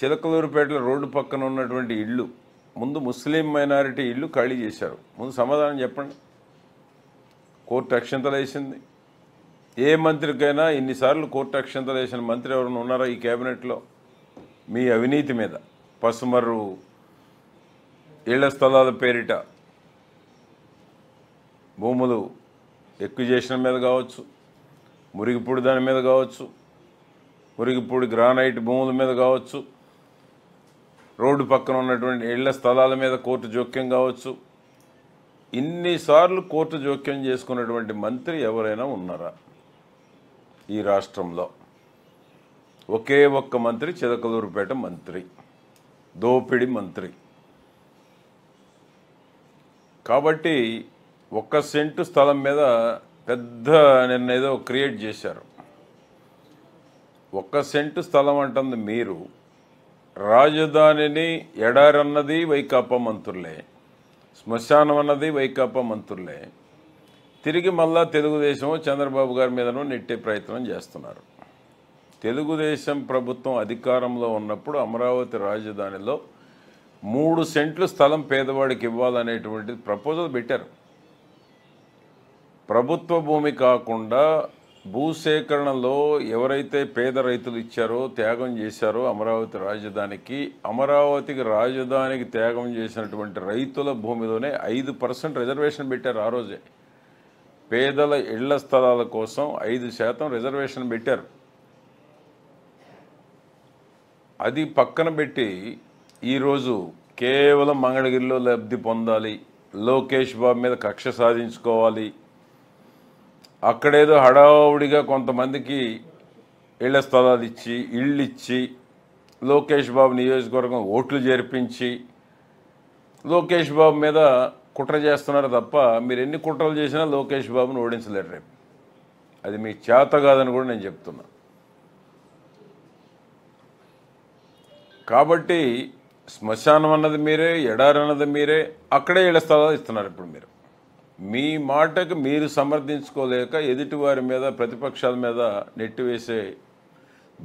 చిలకలూరుపేటలో road పక్కన ఉన్నటువంటి ఇళ్ళు ముందు ముస్లిం మైనారిటీ ఇల్లు ఖాళీ చేశారు ముందు సమాధానం చెప్పండి కోర్టు అక్షంతలు వేసింది ఏ మంత్రికైనా ఇన్నిసార్లు కోర్టు అక్షంతలు వేసిన మంత్రి ఎవరైనా ఉన్నారా ఈ కేబినెట్లో మీ అవినీతి మీద పసుమర్రు ఇళ్ల స్థలాల పేరిట భూములు ఎక్కువ చేసిన మీద కావచ్చు మురిగిపూడి దాని మీద కావచ్చు మురిగిపూడి గ్రానైట్ భూముల మీద కావచ్చు రోడ్డు పక్కన ఉన్నటువంటి ఇళ్ల స్థలాల మీద కోర్టు జోక్యం కావచ్చు ఇన్నిసార్లు కోర్టు జోక్యం చేసుకున్నటువంటి మంత్రి ఎవరైనా ఉన్నారా ఈ రాష్ట్రంలో ఒకే ఒక్క మంత్రి చిలకలూరుపేట మంత్రి దోపిడి మంత్రి కాబట్టి ఒక్క సెంటు స్థలం మీద పెద్ద నిన్న ఏదో క్రియేట్ చేశారు ఒక్క సెంటు స్థలం అంటుంది మీరు రాజధానిని ఎడారన్నది వైకాప మంత్రులే శ్మశానం అన్నది వైకాప మంత్రులే తిరిగి మళ్ళా తెలుగుదేశం చంద్రబాబు గారి మీదను నెట్టే ప్రయత్నం చేస్తున్నారు తెలుగుదేశం ప్రభుత్వం అధికారంలో ఉన్నప్పుడు అమరావతి రాజధానిలో మూడు సెంట్లు స్థలం పేదవాడికి ఇవ్వాలనేటువంటి ప్రపోజల్ పెట్టారు ప్రభుత్వ భూమి కాకుండా భూసేకరణలో ఎవరైతే పేద రైతులు ఇచ్చారో త్యాగం చేశారో అమరావతి రాజధానికి అమరావతికి రాజధానికి త్యాగం చేసినటువంటి రైతుల భూమిలోనే ఐదు పర్సెంట్ రిజర్వేషన్ పెట్టారు ఆ రోజే పేదల ఇళ్ల స్థలాల కోసం ఐదు శాతం రిజర్వేషన్ పెట్టారు అది పక్కన పెట్టి ఈరోజు కేవలం మంగళగిరిలో లబ్ధి పొందాలి లోకేష్ బాబు మీద కక్ష సాధించుకోవాలి అక్కడేదో హడావుడిగా కొంతమందికి ఇళ్ల స్థలాలు ఇచ్చి ఇళ్ళు ఇచ్చి లోకేష్ బాబు నియోజకవర్గం ఓట్లు జరిపించి లోకేష్ బాబు మీద కుట్ర చేస్తున్నారు తప్ప మీరు ఎన్ని కుట్రలు చేసినా లోకేష్ బాబును ఓడించలేరు రేపు అది మీ చేత కాదని కూడా నేను చెప్తున్నా కాబట్టి శ్మశానం అన్నది మీరే ఎడారన్నది అన్నది మీరే అక్కడే ఇళ్ల స్థలాలు ఇస్తున్నారు ఇప్పుడు మీరు మీ మాటకు మీరు సమర్థించుకోలేక ఎదుటివారి మీద ప్రతిపక్షాల మీద నెట్టివేసే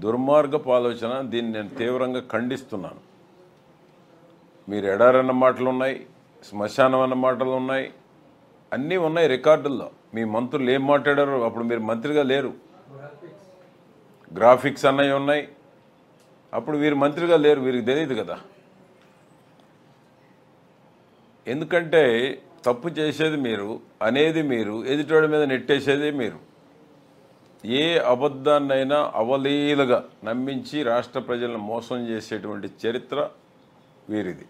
దుర్మార్గపు ఆలోచన దీన్ని నేను తీవ్రంగా ఖండిస్తున్నాను మీరు ఎడారన్న మాటలు ఉన్నాయి శ్మశానం అన్న మాటలు ఉన్నాయి అన్నీ ఉన్నాయి రికార్డుల్లో మీ మంత్రులు ఏం మాట్లాడారు అప్పుడు మీరు మంత్రిగా లేరు గ్రాఫిక్స్ అన్నవి ఉన్నాయి అప్పుడు వీరు మంత్రిగా లేరు వీరికి తెలియదు కదా ఎందుకంటే తప్పు చేసేది మీరు అనేది మీరు ఎదుటోడి మీద నెట్టేసేది మీరు ఏ అబద్ధాన్నైనా అవలీలుగా నమ్మించి రాష్ట్ర ప్రజలను మోసం చేసేటువంటి చరిత్ర వీరిది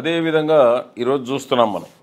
అదేవిధంగా ఈరోజు చూస్తున్నాం మనం